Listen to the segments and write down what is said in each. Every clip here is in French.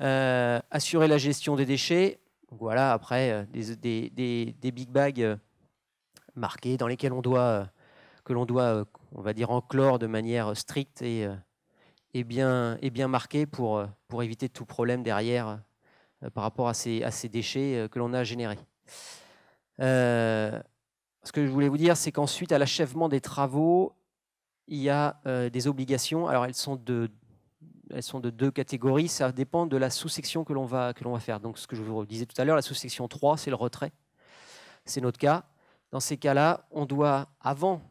Euh, assurer la gestion des déchets. voilà, après, euh, des, big bags euh, marqués dans lesquels on doit, que l'on doit, on va dire, enclore de manière stricte et, bien, et marquée pour, éviter tout problème derrière par rapport à ces, déchets que l'on a générés. ce que je voulais vous dire, c'est qu'ensuite, à l'achèvement des travaux, il y a des obligations. Alors, elles sont de elles sont de deux catégories, ça dépend de la sous-section que l'on va, que va faire. Donc ce que je vous disais tout à l'heure, la sous-section 3, c'est le retrait. C'est notre cas. Dans ces cas-là, on doit, avant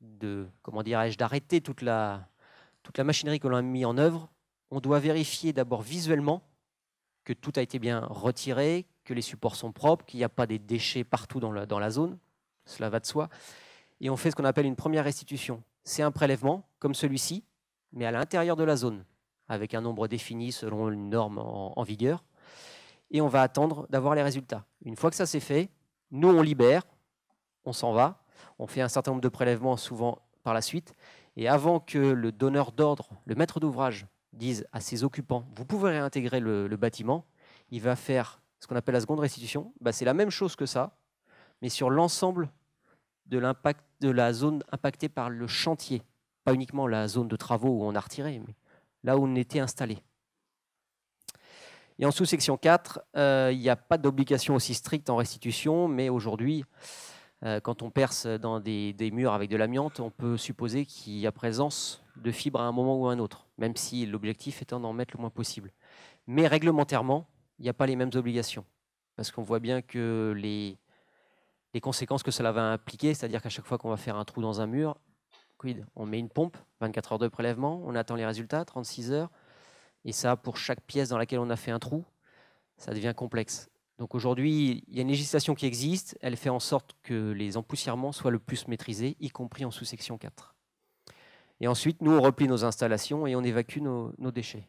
de, comment d'arrêter toute la, toute la machinerie que l'on a mis en œuvre, on doit vérifier d'abord visuellement que tout a été bien retiré, que les supports sont propres, qu'il n'y a pas des déchets partout dans la, dans la zone. Cela va de soi. Et on fait ce qu'on appelle une première restitution. C'est un prélèvement, comme celui-ci, mais à l'intérieur de la zone avec un nombre défini selon une norme en, vigueur. Et on va attendre d'avoir les résultats. Une fois que ça c'est fait, nous on libère, on s'en va, on fait un certain nombre de prélèvements souvent par la suite. Et avant que le donneur d'ordre, le maître d'ouvrage, dise à ses occupants, vous pouvez réintégrer le, bâtiment, il va faire ce qu'on appelle la seconde restitution. Bah, c'est la même chose que ça, mais sur l'ensemble de, l'impact, de la zone impactée par le chantier. Pas uniquement la zone de travaux où on a retiré, mais là où on était installé. Et en sous-section 4, euh, il n'y a pas d'obligation aussi stricte en restitution, mais aujourd'hui, euh, quand on perce dans des, murs avec de l'amiante, on peut supposer qu'il y a présence de fibres à un moment ou à un autre, même si l'objectif étant d'en mettre le moins possible. Mais réglementairement, il n'y a pas les mêmes obligations, parce qu'on voit bien que les conséquences que cela va impliquer, c'est-à-dire qu'à chaque fois qu'on va faire un trou dans un mur, on met une pompe, 24 heures de prélèvement, on attend les résultats, 36 heures. Et ça, pour chaque pièce dans laquelle on a fait un trou, ça devient complexe. Donc aujourd'hui, il y a une législation qui existe, elle fait en sorte que les empoussièrements soient le plus maîtrisés, y compris en sous-section 4. Et ensuite, nous, on replie nos installations et on évacue nos déchets.